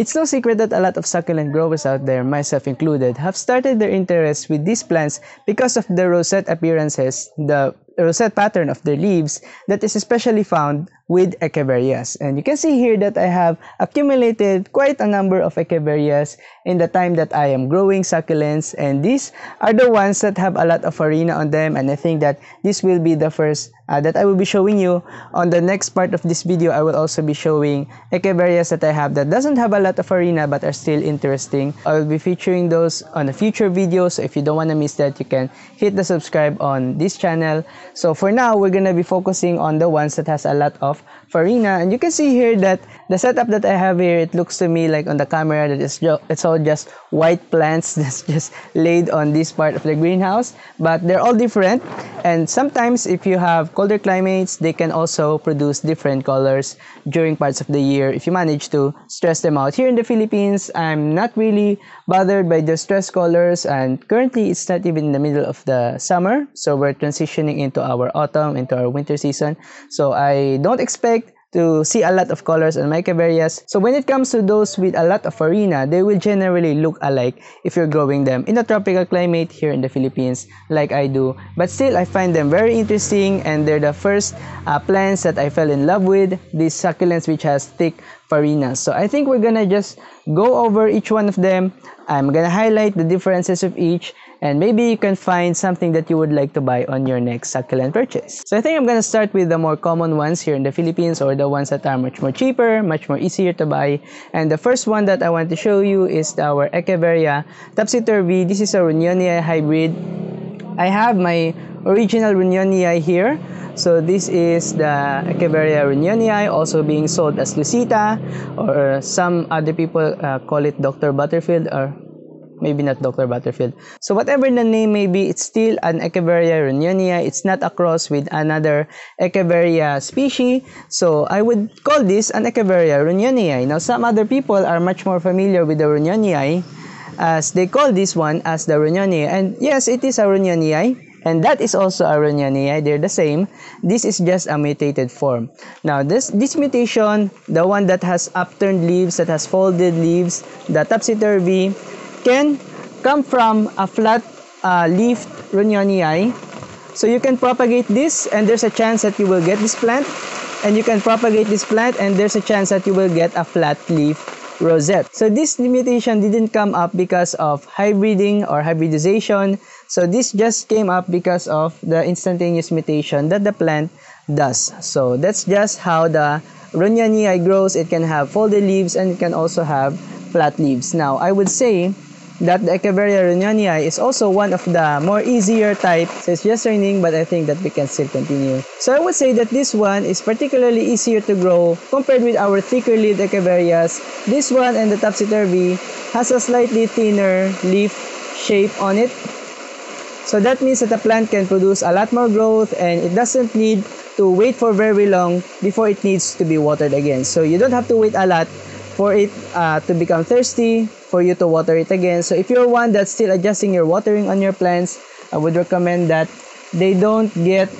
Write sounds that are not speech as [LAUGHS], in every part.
It's no secret that a lot of succulent growers out there, myself included, have started their interest with these plants because of the rosette appearances, the rosette pattern of their leaves that is especially found with echeverias. And you can see here that I have accumulated quite a number of echeverias in the time that I am growing succulents and these are the ones that have a lot of arena on them and I think that this will be the first uh, that I will be showing you. On the next part of this video, I will also be showing Echeveria that I have that doesn't have a lot of arena but are still interesting. I will be featuring those on a future video so if you don't want to miss that, you can hit the subscribe on this channel. So for now, we're going to be focusing on the ones that has a lot of Farina. And you can see here that the setup that I have here, it looks to me like on the camera that it's, it's all just white plants [LAUGHS] that's just laid on this part of the greenhouse. But they're all different. And sometimes if you have colder climates, they can also produce different colors during parts of the year if you manage to stress them out. Here in the Philippines, I'm not really bothered by the stress colors. And currently, it's not even in the middle of the summer. So we're transitioning into our autumn, into our winter season. So I don't expect to see a lot of colors and microvariates. So when it comes to those with a lot of farina, they will generally look alike if you're growing them in a tropical climate here in the Philippines like I do. But still, I find them very interesting and they're the first uh, plants that I fell in love with, these succulents which has thick farina. So I think we're gonna just go over each one of them. I'm gonna highlight the differences of each and maybe you can find something that you would like to buy on your next succulent purchase. So I think I'm gonna start with the more common ones here in the Philippines or the ones that are much more cheaper, much more easier to buy. And the first one that I want to show you is our Echeveria Topsy-Turvy. This is a Runyonia hybrid. I have my original Runyonia here. So this is the Echeveria runionii, also being sold as Lucita, or some other people uh, call it Dr. Butterfield, or maybe not Dr. Butterfield. So whatever the name may be, it's still an Echeveria reunionia. It's not a cross with another Echeveria species. So I would call this an Echeveria reunioniae. Now some other people are much more familiar with the reunioniae as they call this one as the reunioniae. And yes, it is a reunioniae. And that is also a Aronianiae. They're the same. This is just a mutated form. Now, this, this mutation, the one that has upturned leaves, that has folded leaves, the topsy-turvy, can come from a flat uh, leaf Runioniae. So you can propagate this and there's a chance that you will get this plant and you can propagate this plant and there's a chance that you will get a flat leaf rosette. So this limitation didn't come up because of hybriding or hybridization. So this just came up because of the instantaneous mutation that the plant does. So that's just how the Ronyaniae grows. It can have folded leaves and it can also have flat leaves. Now I would say that the Echeveria reunioni is also one of the more easier type. since it's just raining, but I think that we can still continue. So I would say that this one is particularly easier to grow compared with our thicker leaf Echeverias. This one and the Topsy-Turvy has a slightly thinner leaf shape on it. So that means that the plant can produce a lot more growth and it doesn't need to wait for very long before it needs to be watered again. So you don't have to wait a lot for it uh, to become thirsty, for you to water it again. So if you're one that's still adjusting your watering on your plants, I would recommend that they don't get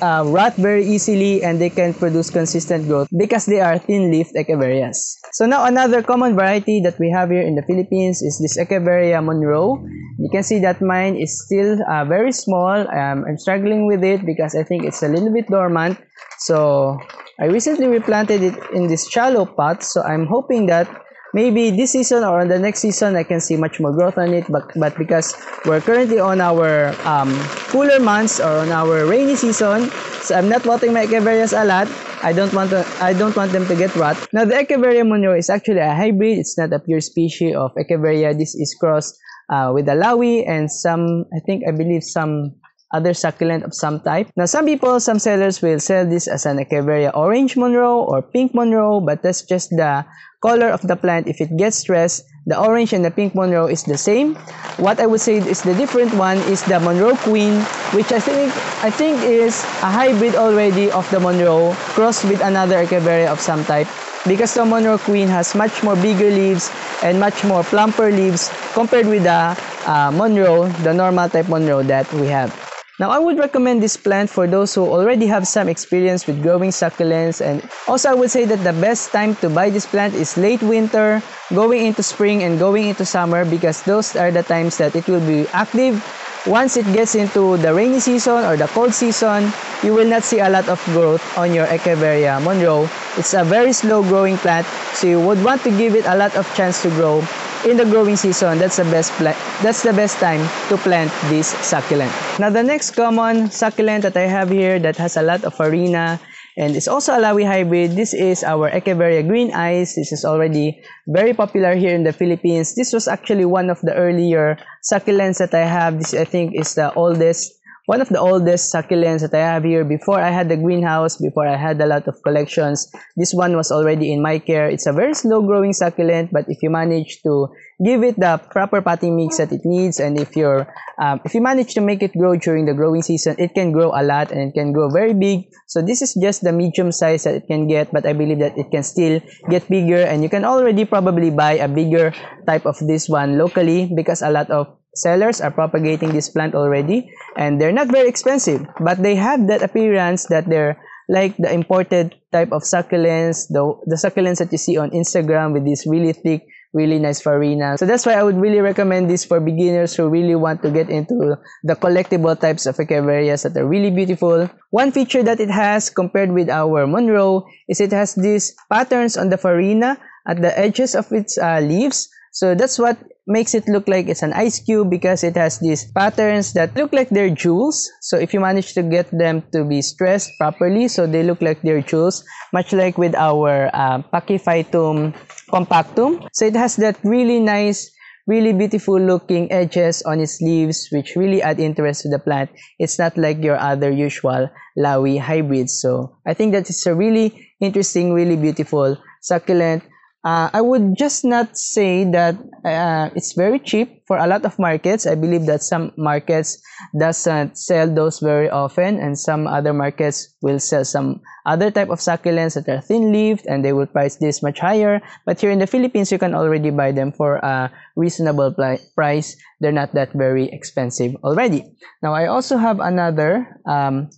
uh, rot very easily and they can produce consistent growth because they are thin-leafed echeverias. So now another common variety that we have here in the Philippines is this Echeveria Monroe. You can see that mine is still uh, very small. Um, I'm struggling with it because I think it's a little bit dormant. So I recently replanted it in this shallow pot, so I'm hoping that maybe this season or the next season I can see much more growth on it. But, but because we're currently on our um, cooler months or on our rainy season, so I'm not watering my Echeverias a lot. I don't want to, I don't want them to get rot. Now the Echeveria monroe is actually a hybrid. It's not a pure species of Echeveria. This is crossed uh, with a Lawi and some, I think, I believe some other succulent of some type. Now, some people, some sellers will sell this as an Echeveria orange Monroe or pink Monroe, but that's just the color of the plant. If it gets stressed, the orange and the pink Monroe is the same. What I would say is the different one is the Monroe Queen, which I think I think is a hybrid already of the Monroe crossed with another Echeveria of some type. Because the Monroe Queen has much more bigger leaves and much more plumper leaves compared with the uh, Monroe, the normal type Monroe that we have. Now I would recommend this plant for those who already have some experience with growing succulents and also I would say that the best time to buy this plant is late winter, going into spring and going into summer because those are the times that it will be active. Once it gets into the rainy season or the cold season, you will not see a lot of growth on your Echeveria monroe. It's a very slow growing plant so you would want to give it a lot of chance to grow in the growing season, that's the best that's the best time to plant this succulent. Now the next common succulent that I have here that has a lot of farina and it's also a Lawi hybrid. This is our Echeveria green eyes. This is already very popular here in the Philippines. This was actually one of the earlier succulents that I have. This I think is the oldest one of the oldest succulents that I have here. Before I had the greenhouse, before I had a lot of collections, this one was already in my care. It's a very slow growing succulent, but if you manage to give it the proper potting mix that it needs, and if you're, um, if you manage to make it grow during the growing season, it can grow a lot and it can grow very big. So this is just the medium size that it can get, but I believe that it can still get bigger and you can already probably buy a bigger type of this one locally because a lot of sellers are propagating this plant already and they're not very expensive but they have that appearance that they're like the imported type of succulents the, the succulents that you see on instagram with this really thick really nice farina so that's why i would really recommend this for beginners who really want to get into the collectible types of echeverias that are really beautiful one feature that it has compared with our monroe is it has these patterns on the farina at the edges of its uh, leaves so that's what makes it look like it's an ice cube because it has these patterns that look like they're jewels. So if you manage to get them to be stressed properly, so they look like they're jewels, much like with our uh, Pachyphytum compactum. So it has that really nice really beautiful looking edges on its leaves which really add interest to the plant. It's not like your other usual Lawi hybrids. So I think that it's a really interesting, really beautiful succulent uh, I would just not say that uh, it's very cheap for a lot of markets. I believe that some markets doesn't sell those very often, and some other markets will sell some other type of succulents that are thin-leaved, and they will price this much higher. But here in the Philippines, you can already buy them for a reasonable price. They're not that very expensive already. Now, I also have another um,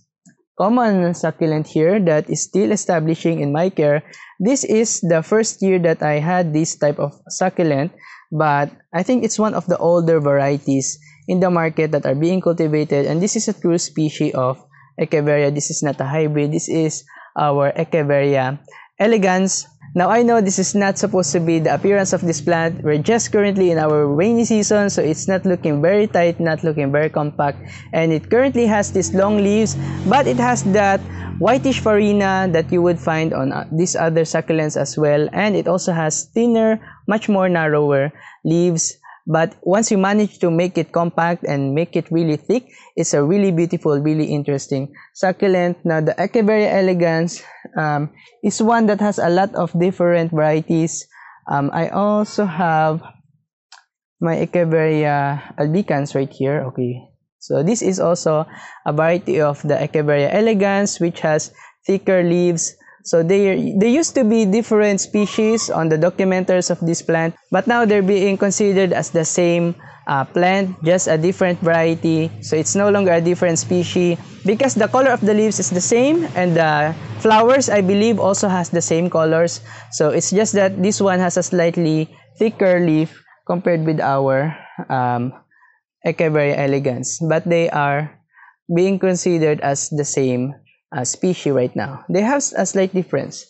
common succulent here that is still establishing in my care. This is the first year that I had this type of succulent, but I think it's one of the older varieties in the market that are being cultivated and this is a true species of Echeveria. This is not a hybrid. This is our Echeveria elegans now I know this is not supposed to be the appearance of this plant. We're just currently in our rainy season so it's not looking very tight, not looking very compact and it currently has these long leaves but it has that whitish farina that you would find on uh, these other succulents as well and it also has thinner, much more narrower leaves but once you manage to make it compact and make it really thick, it's a really beautiful, really interesting succulent. Now the Echeveria elegans um, is one that has a lot of different varieties. Um, I also have my Echeveria albicans right here. Okay, so this is also a variety of the Echeveria elegans, which has thicker leaves, So they, they used to be different species on the documentaries of this plant, but now they're being considered as the same uh, plant, just a different variety. So it's no longer a different species because the color of the leaves is the same and the flowers, I believe, also has the same colors. So it's just that this one has a slightly thicker leaf compared with our um, Echeveria elegans, but they are being considered as the same uh, species right now. They have a slight difference.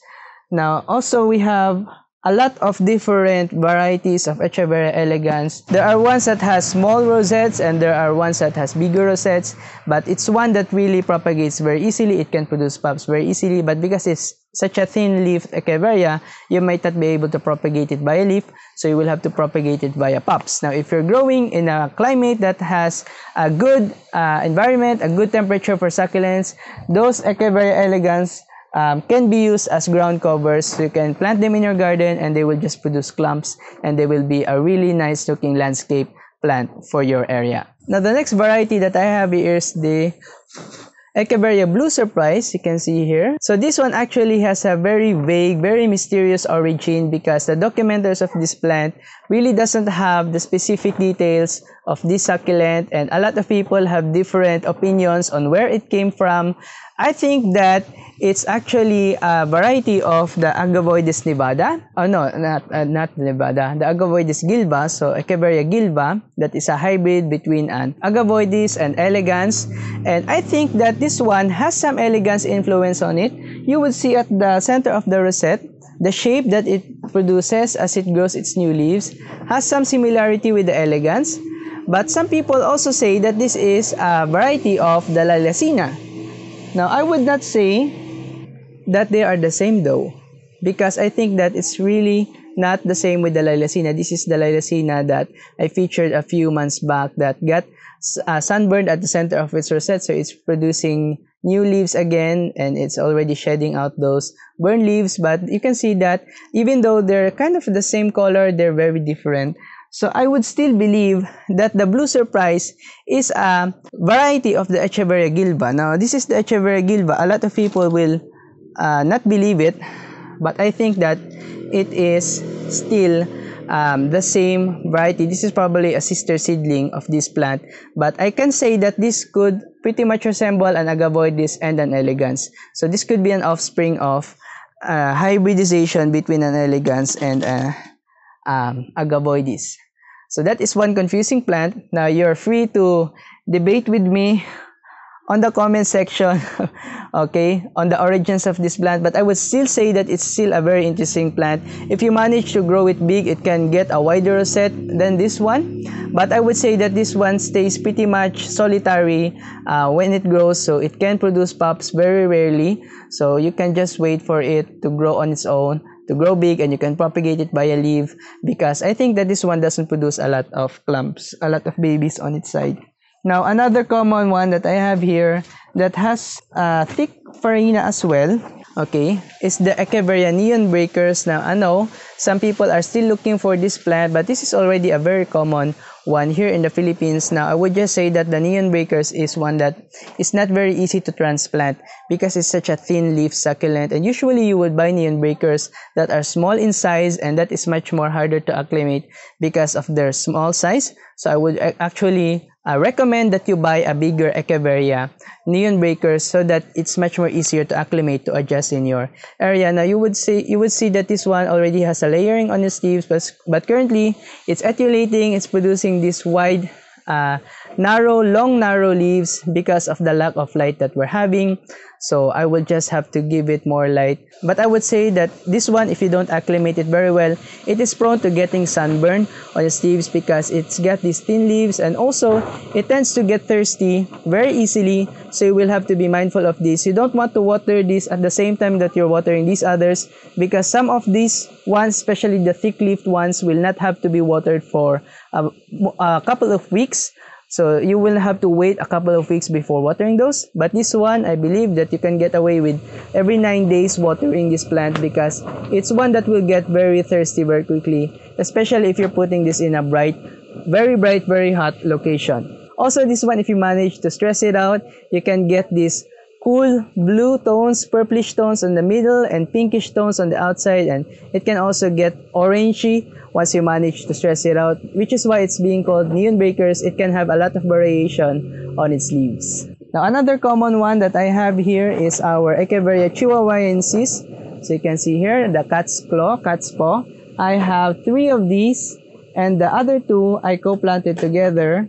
Now, also we have a lot of different varieties of Echeverria elegans. There are ones that has small rosettes and there are ones that has bigger rosettes, but it's one that really propagates very easily. It can produce pups very easily, but because it's such a thin leaf Echeverria, you might not be able to propagate it by a leaf, so you will have to propagate it via pups. Now, if you're growing in a climate that has a good uh, environment, a good temperature for succulents, those Echeverria elegans um, can be used as ground covers. you can plant them in your garden and they will just produce clumps and they will be a really nice looking landscape plant for your area. Now the next variety that I have here is the Echeveria Blue Surprise, you can see here. So this one actually has a very vague, very mysterious origin because the documenters of this plant really doesn't have the specific details of this succulent and a lot of people have different opinions on where it came from, I think that it's actually a variety of the Agavoides nevada. Oh no, not uh, not Nevada. The Agavoides gilba, so Echeveria gilba, that is a hybrid between an Agavoides and elegans. And I think that this one has some elegance influence on it. You would see at the center of the rosette the shape that it produces as it grows its new leaves has some similarity with the elegans. But some people also say that this is a variety of the Lalacina Now, I would not say that they are the same though, because I think that it's really not the same with the Lilacina. This is the Lilacina that I featured a few months back that got uh, sunburned at the center of its rosette, so it's producing new leaves again and it's already shedding out those burn leaves but you can see that even though they're kind of the same color they're very different So I would still believe that the Blue Surprise is a variety of the Echeverria gilba. Now, this is the Echeverria gilba. A lot of people will uh, not believe it, but I think that it is still um, the same variety. This is probably a sister seedling of this plant, but I can say that this could pretty much resemble an Agavoides and an elegans. So this could be an offspring of uh, hybridization between an elegans and a um, agavoides. So that is one confusing plant. Now you're free to debate with me on the comment section, [LAUGHS] okay, on the origins of this plant. But I would still say that it's still a very interesting plant. If you manage to grow it big, it can get a wider set than this one. But I would say that this one stays pretty much solitary uh, when it grows. So it can produce pups very rarely. So you can just wait for it to grow on its own. to grow big and you can propagate it by a leaf because I think that this one doesn't produce a lot of clumps, a lot of babies on its side. Now, another common one that I have here that has a uh, thick farina as well, okay, is the Echeveria neon breakers. Now, I know some people are still looking for this plant, but this is already a very common one here in the Philippines. Now, I would just say that the neon breakers is one that is not very easy to transplant because it's such a thin leaf succulent. And usually you would buy neon breakers that are small in size and that is much more harder to acclimate because of their small size. So I would actually I recommend that you buy a bigger Echeveria neon breaker so that it's much more easier to acclimate to adjust in your area. Now you would see you would see that this one already has a layering on the sleeves, but, but currently it's etiolating, it's producing this wide uh, narrow, long narrow leaves because of the lack of light that we're having. So I will just have to give it more light. But I would say that this one, if you don't acclimate it very well, it is prone to getting sunburn on its leaves because it's got these thin leaves and also it tends to get thirsty very easily. So you will have to be mindful of this. You don't want to water this at the same time that you're watering these others because some of these ones, especially the thick-leafed ones, will not have to be watered for a, a couple of weeks So you will have to wait a couple of weeks before watering those. But this one, I believe that you can get away with every 9 days watering this plant because it's one that will get very thirsty very quickly, especially if you're putting this in a bright, very bright, very hot location. Also, this one, if you manage to stress it out, you can get this cool blue tones, purplish tones on the middle, and pinkish tones on the outside. And it can also get orangey once you manage to stress it out, which is why it's being called neon breakers. It can have a lot of variation on its leaves. Now, another common one that I have here is our Echeveria chihuahuensis. So you can see here the cat's claw, cat's paw. I have three of these, and the other two I co-planted together.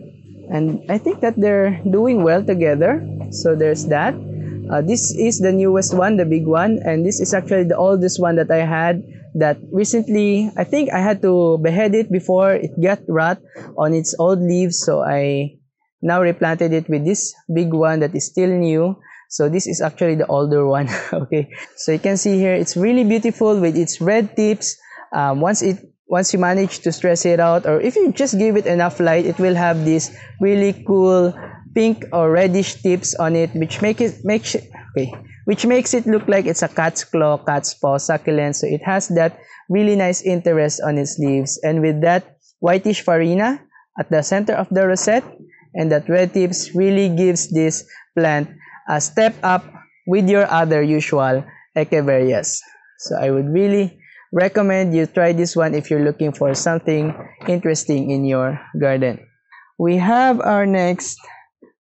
And I think that they're doing well together. So there's that. Uh, this is the newest one, the big one, and this is actually the oldest one that I had. That recently, I think I had to behead it before it got rot on its old leaves, so I now replanted it with this big one that is still new. So this is actually the older one. [LAUGHS] okay, so you can see here it's really beautiful with its red tips. Um, once it once you manage to stress it out, or if you just give it enough light, it will have this really cool pink or reddish tips on it which make it makes it okay which makes it look like it's a cat's claw cat's paw succulent so it has that really nice interest on its leaves and with that whitish farina at the center of the rosette and that red tips really gives this plant a step up with your other usual echeverias so i would really recommend you try this one if you're looking for something interesting in your garden we have our next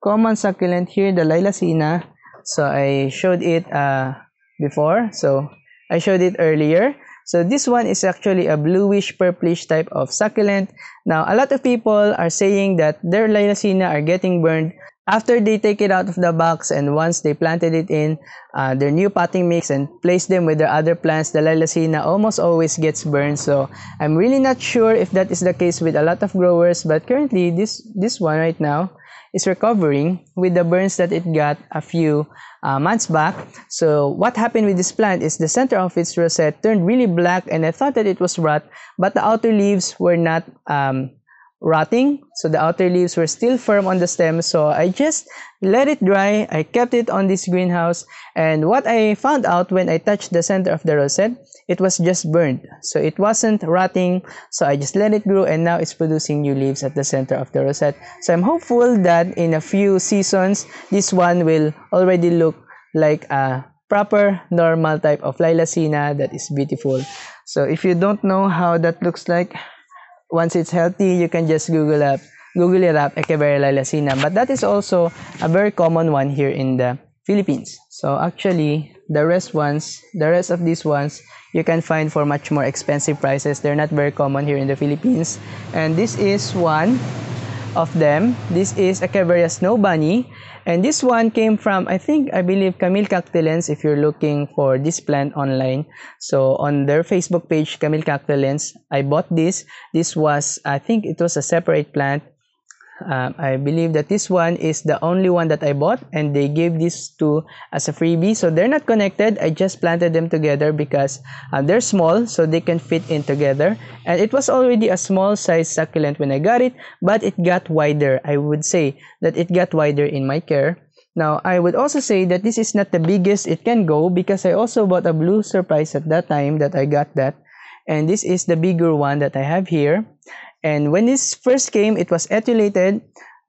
common succulent here, the Lilacina. So I showed it uh, before. So I showed it earlier. So this one is actually a bluish purplish type of succulent. Now a lot of people are saying that their Lilacina are getting burned after they take it out of the box and once they planted it in uh, their new potting mix and place them with their other plants, the Lilacina almost always gets burned. So I'm really not sure if that is the case with a lot of growers, but currently this, this one right now is recovering with the burns that it got a few uh, months back. So what happened with this plant is the center of its rosette turned really black and I thought that it was rot, but the outer leaves were not um, rotting. So the outer leaves were still firm on the stem. So I just let it dry. I kept it on this greenhouse. And what I found out when I touched the center of the rosette it was just burned so it wasn't rotting so i just let it grow and now it's producing new leaves at the center of the rosette so i'm hopeful that in a few seasons this one will already look like a proper normal type of lilacina that is beautiful so if you don't know how that looks like once it's healthy you can just google up google it up echeveria lilacina but that is also a very common one here in the philippines so actually the rest ones the rest of these ones you can find for much more expensive prices. They're not very common here in the Philippines. And this is one of them. This is a Caveria Snow Bunny. And this one came from, I think, I believe Camille Cactilens if you're looking for this plant online. So on their Facebook page, Camille Cactilens, I bought this. This was, I think it was a separate plant um, I believe that this one is the only one that I bought and they gave this to as a freebie so they're not connected I just planted them together because uh, they're small so they can fit in together and it was already a small size succulent when I got it but it got wider I would say that it got wider in my care now, I would also say that this is not the biggest it can go because I also bought a blue surprise at that time that I got that. And this is the bigger one that I have here. And when this first came, it was etiolated.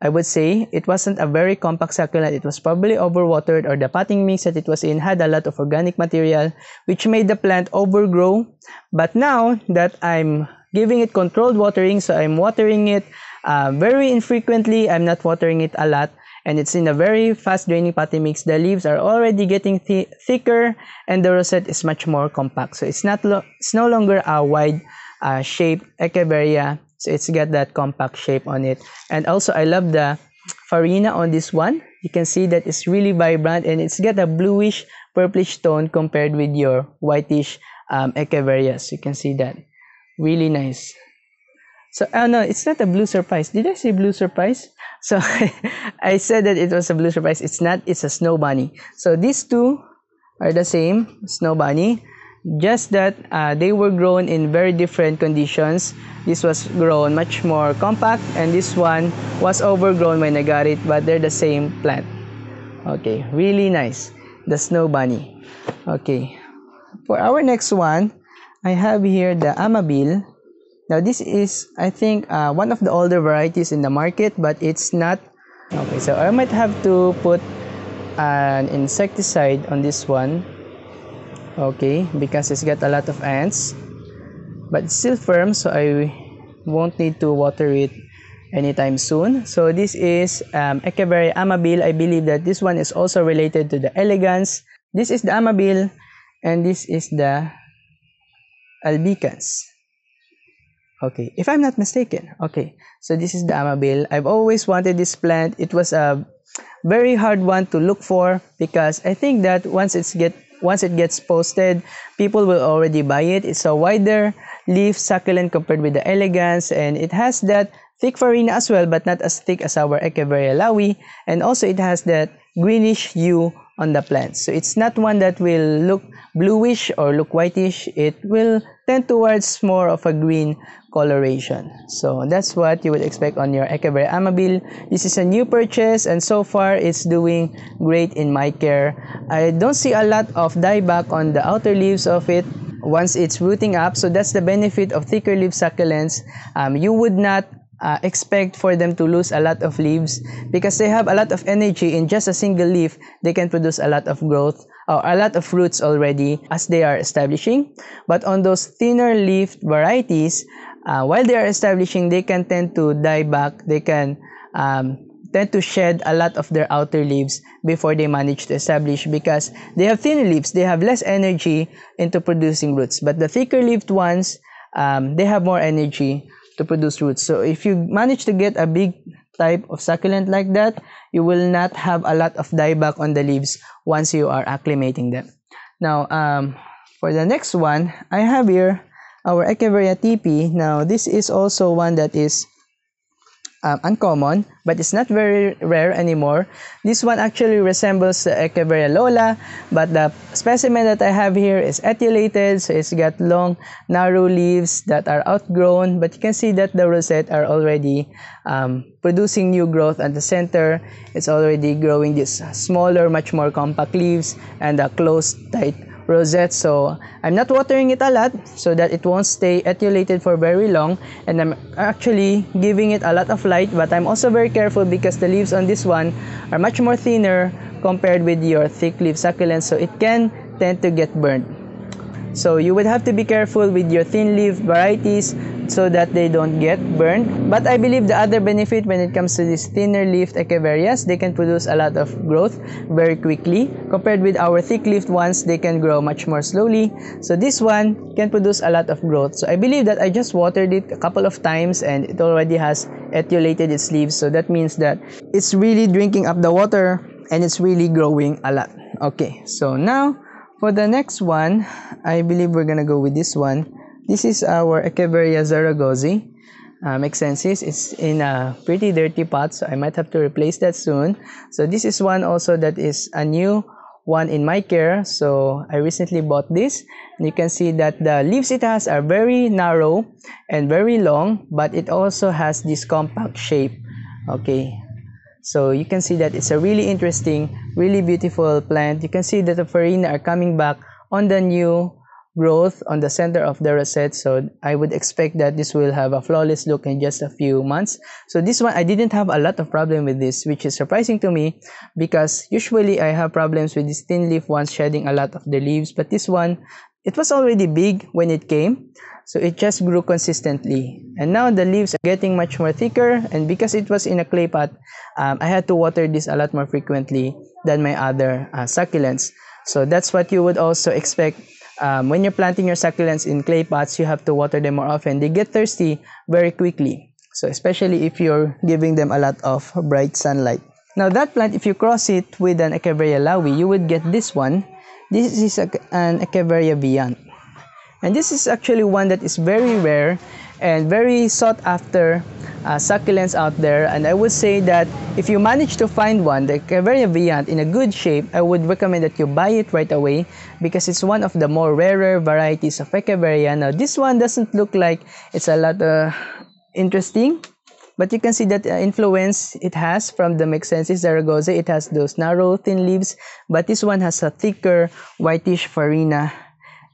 I would say it wasn't a very compact succulent. It was probably overwatered or the potting mix that it was in had a lot of organic material which made the plant overgrow. But now that I'm giving it controlled watering, so I'm watering it uh, very infrequently. I'm not watering it a lot and it's in a very fast draining potting mix. The leaves are already getting th thicker and the rosette is much more compact. So it's not it's no longer a wide uh, shaped Echeveria so it's got that compact shape on it. And also I love the farina on this one. You can see that it's really vibrant and it's got a bluish purplish tone compared with your whitish um, Echeverias. You can see that. Really nice. So, oh no, it's not a blue surprise. Did I say blue surprise? So, [LAUGHS] I said that it was a blue surprise. It's not, it's a snow bunny. So, these two are the same, snow bunny just that uh, they were grown in very different conditions this was grown much more compact and this one was overgrown when i got it but they're the same plant okay really nice the snow bunny okay for our next one i have here the amabil now this is i think uh, one of the older varieties in the market but it's not okay so i might have to put an insecticide on this one okay because it's got a lot of ants but it's still firm so I won't need to water it anytime soon so this is um, Echeveria Amabile I believe that this one is also related to the elegance this is the Amabile and this is the Albicans okay if I'm not mistaken okay so this is the Amabile I've always wanted this plant it was a very hard one to look for because I think that once it's get once it gets posted, people will already buy it. It's a wider leaf succulent compared with the elegance and it has that thick farina as well but not as thick as our Echeveria lawi and also it has that greenish hue on the plant. So it's not one that will look bluish or look whitish. It will tend towards more of a green coloration. So that's what you would expect on your Echever Amabil. This is a new purchase and so far it's doing great in my care. I don't see a lot of dieback on the outer leaves of it once it's rooting up. So that's the benefit of thicker leaf succulents. Um, you would not uh, expect for them to lose a lot of leaves because they have a lot of energy in just a single leaf. They can produce a lot of growth uh, a lot of roots already as they are establishing. But on those thinner leaf varieties, uh, while they are establishing, they can tend to die back. They can um, tend to shed a lot of their outer leaves before they manage to establish because they have thinner leaves. They have less energy into producing roots. But the thicker leafed ones, um, they have more energy to produce roots. So if you manage to get a big type of succulent like that, you will not have a lot of dieback on the leaves once you are acclimating them. Now, um, for the next one, I have here our Echeveria teepee. Now, this is also one that is um, uncommon, but it's not very rare anymore. This one actually resembles the Echeveria lola, but the specimen that I have here is etiolated, so it's got long, narrow leaves that are outgrown, but you can see that the rosette are already um, producing new growth at the center. It's already growing these smaller, much more compact leaves and a closed, tight rosette. So I'm not watering it a lot so that it won't stay etiolated for very long. And I'm actually giving it a lot of light but I'm also very careful because the leaves on this one are much more thinner compared with your thick leaf succulents so it can tend to get burned. So you would have to be careful with your thin leaf varieties so that they don't get burned. But I believe the other benefit when it comes to these thinner leafed echeverias, they can produce a lot of growth very quickly. Compared with our thick leafed ones, they can grow much more slowly. So this one can produce a lot of growth. So I believe that I just watered it a couple of times and it already has etiolated its leaves. So that means that it's really drinking up the water and it's really growing a lot. Okay, so now for the next one, I believe we're gonna go with this one. This is our Echeveria zaragozi um, sense. It's in a pretty dirty pot, so I might have to replace that soon. So this is one also that is a new one in my care. So I recently bought this. And you can see that the leaves it has are very narrow and very long, but it also has this compact shape. Okay, so you can see that it's a really interesting, really beautiful plant. You can see that the farina are coming back on the new growth on the center of the rosette. So I would expect that this will have a flawless look in just a few months. So this one, I didn't have a lot of problem with this, which is surprising to me because usually I have problems with these thin leaf ones shedding a lot of the leaves. But this one, it was already big when it came. So it just grew consistently. And now the leaves are getting much more thicker and because it was in a clay pot, um, I had to water this a lot more frequently than my other uh, succulents. So that's what you would also expect um, when you're planting your succulents in clay pots, you have to water them more often. They get thirsty very quickly. So especially if you're giving them a lot of bright sunlight. Now that plant, if you cross it with an Echeveria lawi, you would get this one. This is a, an Echeveria beyond. And this is actually one that is very rare and very sought after uh, succulents out there. And I would say that if you manage to find one, the Cavernia Viant, in a good shape, I would recommend that you buy it right away because it's one of the more rarer varieties of Echeveria. Now, this one doesn't look like it's a lot uh, interesting but you can see that uh, influence it has from the Mexensis zaragoza. It has those narrow, thin leaves, but this one has a thicker, whitish farina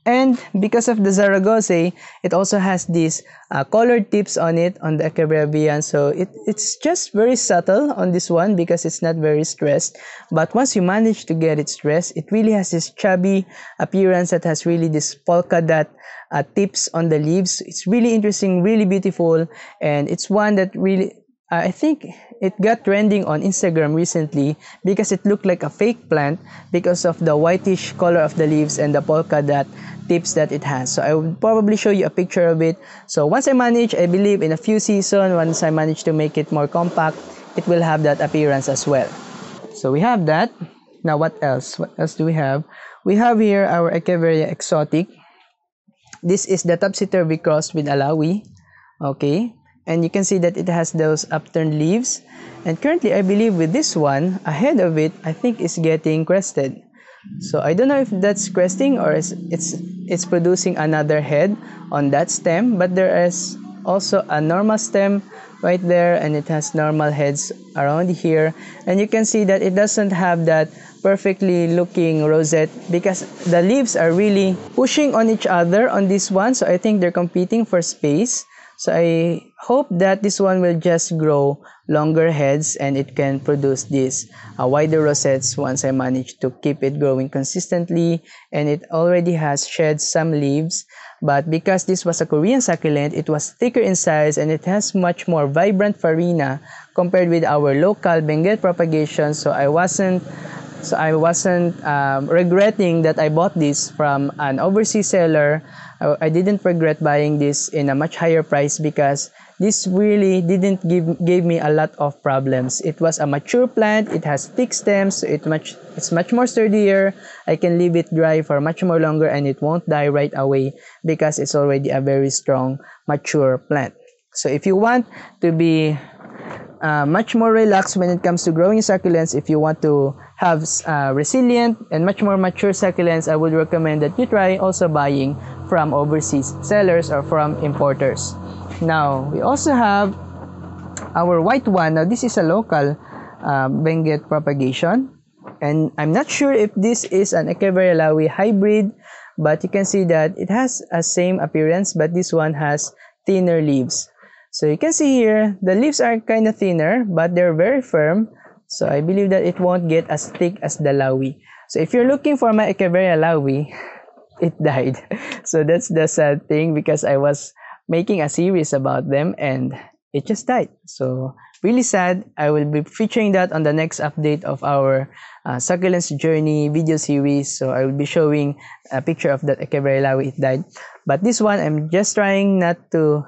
and because of the Zaragoza, it also has these uh, colored tips on it on the Caribbean. So it, it's just very subtle on this one because it's not very stressed. But once you manage to get it stressed, it really has this chubby appearance that has really this polka dot uh, tips on the leaves. It's really interesting, really beautiful. And it's one that really uh, I think it got trending on Instagram recently because it looked like a fake plant because of the whitish color of the leaves and the polka dot tips that it has. So I will probably show you a picture of it. So once I manage, I believe in a few seasons, once I manage to make it more compact, it will have that appearance as well. So we have that. Now what else? What else do we have? We have here our Echeveria exotic. This is the Topsiter we crossed with Alawi. Okay, and you can see that it has those upturned leaves and currently I believe with this one ahead of it I think is getting crested so I don't know if that's cresting or it's it's, it's producing another head on that stem but there is also a normal stem right there and it has normal heads around here and you can see that it doesn't have that perfectly looking rosette because the leaves are really pushing on each other on this one so I think they're competing for space so I hope that this one will just grow longer heads and it can produce these uh, wider rosettes once I manage to keep it growing consistently and it already has shed some leaves but because this was a Korean succulent it was thicker in size and it has much more vibrant farina compared with our local Bengal propagation so I wasn't so I wasn't um, regretting that I bought this from an overseas seller. I, I didn't regret buying this in a much higher price because this really didn't give gave me a lot of problems. It was a mature plant. It has thick stems. So it much it's much more sturdier. I can leave it dry for much more longer and it won't die right away because it's already a very strong mature plant. So if you want to be uh, much more relaxed when it comes to growing succulents. If you want to have uh, resilient and much more mature succulents, I would recommend that you try also buying from overseas sellers or from importers. Now, we also have our white one. Now, this is a local uh, Benguet propagation. And I'm not sure if this is an Ekeverilawi hybrid, but you can see that it has a same appearance, but this one has thinner leaves. So you can see here, the leaves are kind of thinner, but they're very firm. So I believe that it won't get as thick as the lawi. So if you're looking for my Echeveria lawi, [LAUGHS] it died. [LAUGHS] So that's the sad thing because I was making a series about them and it just died. So really sad. I will be featuring that on the next update of our uh, succulents journey video series. So I will be showing a picture of that Echeveria lawi. It died. But this one, I'm just trying not to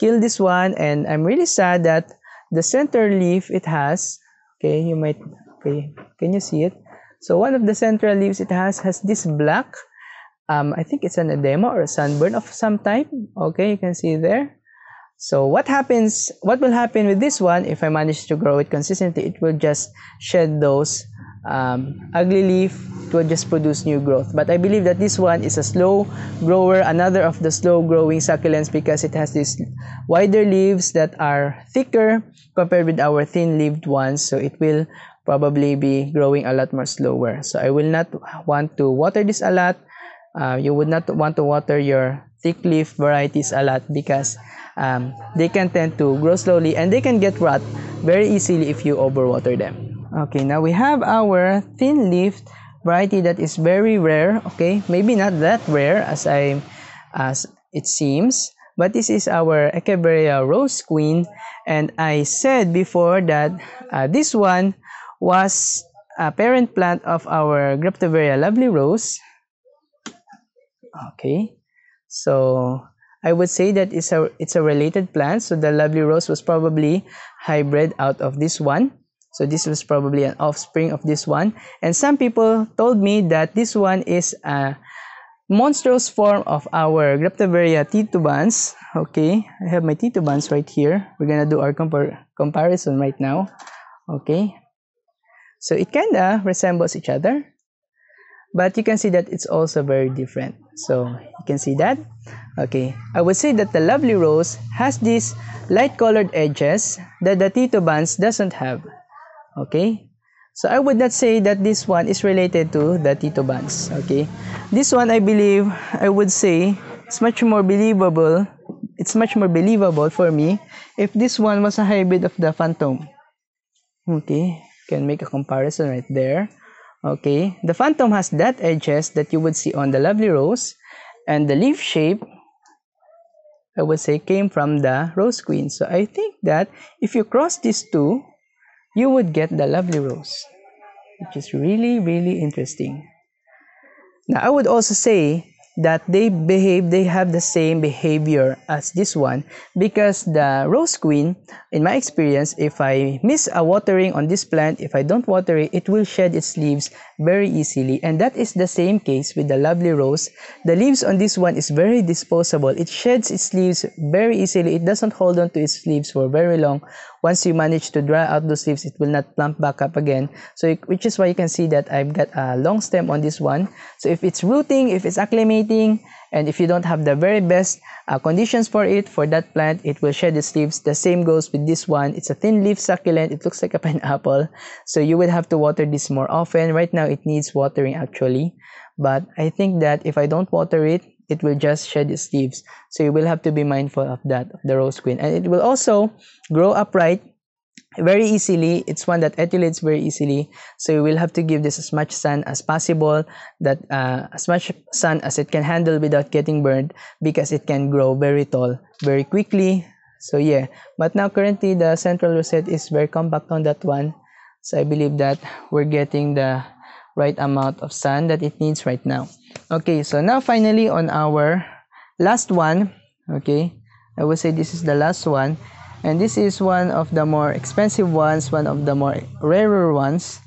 kill this one and I'm really sad that the center leaf it has okay you might okay can you see it so one of the central leaves it has has this black um, I think it's an edema or a sunburn of some type okay you can see there so what happens what will happen with this one if I manage to grow it consistently it will just shed those um, ugly leaf will just produce new growth. But I believe that this one is a slow grower, another of the slow growing succulents because it has these wider leaves that are thicker compared with our thin leaved ones. So it will probably be growing a lot more slower. So I will not want to water this a lot. Uh, you would not want to water your thick leaf varieties a lot because um, they can tend to grow slowly and they can get rot very easily if you overwater them. okay now we have our thin leaf variety that is very rare okay maybe not that rare as i as it seems but this is our Echeveria rose queen and I said before that uh, this one was a parent plant of our Graptoveria lovely rose okay so I would say that it's a it's a related plant so the lovely rose was probably hybrid out of this one so this was probably an offspring of this one. And some people told me that this one is a monstrous form of our Graptoveria titubans. Okay, I have my titubans right here. We're gonna do our compar comparison right now. Okay, so it kinda resembles each other, but you can see that it's also very different. So you can see that. Okay, I would say that the lovely rose has these light colored edges that the titubans doesn't have okay so i would not say that this one is related to the tito bands okay this one i believe i would say it's much more believable it's much more believable for me if this one was a hybrid of the phantom okay can make a comparison right there okay the phantom has that edges that you would see on the lovely rose and the leaf shape I would say came from the rose queen. So I think that if you cross these two, you would get the lovely rose, which is really, really interesting. Now, I would also say that they behave, they have the same behavior as this one because the rose queen, in my experience, if I miss a watering on this plant, if I don't water it, it will shed its leaves very easily and that is the same case with the lovely rose. The leaves on this one is very disposable. It sheds its leaves very easily. It doesn't hold on to its leaves for very long. Once you manage to dry out those leaves, it will not plump back up again. So which is why you can see that I've got a long stem on this one. So if it's rooting, if it's acclimating, and if you don't have the very best uh, conditions for it, for that plant, it will shed its leaves. The same goes with this one. It's a thin leaf succulent. It looks like a [LAUGHS] pineapple. So you would have to water this more often. Right now, it needs watering actually. But I think that if I don't water it, it will just shed its leaves. So you will have to be mindful of that, the rose queen. And it will also grow upright very easily it's one that etiolates very easily so you will have to give this as much sun as possible that uh, as much sun as it can handle without getting burned because it can grow very tall very quickly so yeah but now currently the central rosette is very compact on that one so i believe that we're getting the right amount of sun that it needs right now okay so now finally on our last one okay i will say this is the last one and this is one of the more expensive ones one of the more rarer ones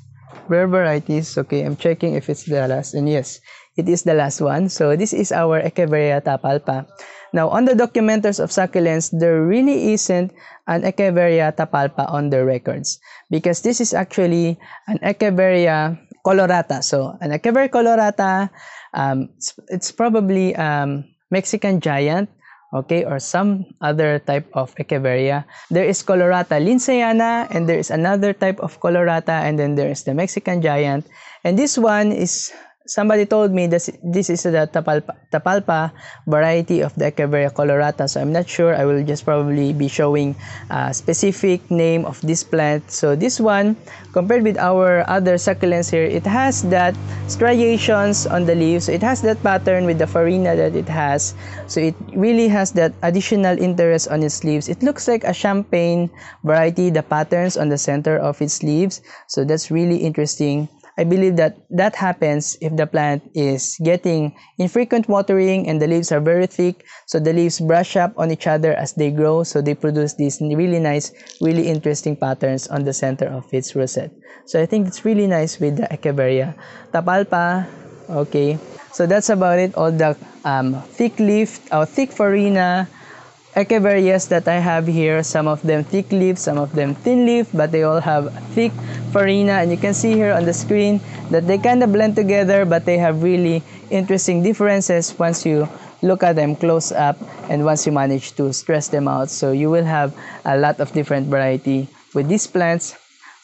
rare varieties okay i'm checking if it's the last and yes it is the last one so this is our echeveria tapalpa now on the documenters of succulents there really isn't an echeveria tapalpa on the records because this is actually an echeveria colorata so an echeveria colorata um, it's, it's probably um, mexican giant okay, or some other type of Echeveria. There is Colorata linceana, and there is another type of Colorata, and then there is the Mexican giant. And this one is somebody told me this, this is the Tapalpa, Tapalpa variety of the Echeveria colorata. So I'm not sure. I will just probably be showing a specific name of this plant. So this one, compared with our other succulents here, it has that striations on the leaves. it has that pattern with the farina that it has. So it really has that additional interest on its leaves. It looks like a champagne variety, the patterns on the center of its leaves. So that's really interesting I believe that that happens if the plant is getting infrequent watering and the leaves are very thick. So the leaves brush up on each other as they grow. So they produce these really nice, really interesting patterns on the center of its rosette. So I think it's really nice with the Echeveria. Tapalpa, okay. So that's about it. All the um, thick leaf or uh, thick farina Echeverias that I have here, some of them thick leaf, some of them thin leaf, but they all have thick farina. And you can see here on the screen that they kind of blend together, but they have really interesting differences once you look at them close up and once you manage to stress them out. So you will have a lot of different variety with these plants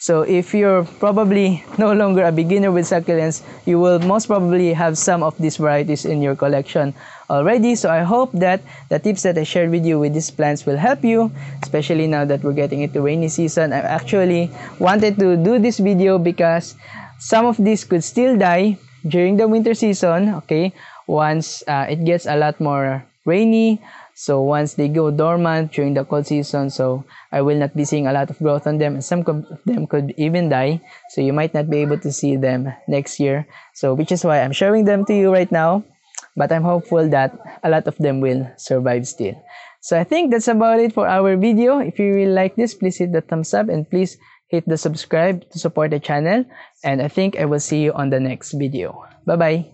so if you're probably [LAUGHS] no longer a beginner with succulents, you will most probably have some of these varieties in your collection already. So I hope that the tips that I shared with you with these plants will help you, especially now that we're getting into rainy season. I actually wanted to do this video because some of these could still die during the winter season, okay, once uh, it gets a lot more rainy, so once they go dormant during the cold season, so I will not be seeing a lot of growth on them, and some of them could even die. So you might not be able to see them next year. So which is why I'm showing them to you right now. But I'm hopeful that a lot of them will survive still. So I think that's about it for our video. If you really like this, please hit the thumbs up and please hit the subscribe to support the channel. And I think I will see you on the next video. Bye-bye.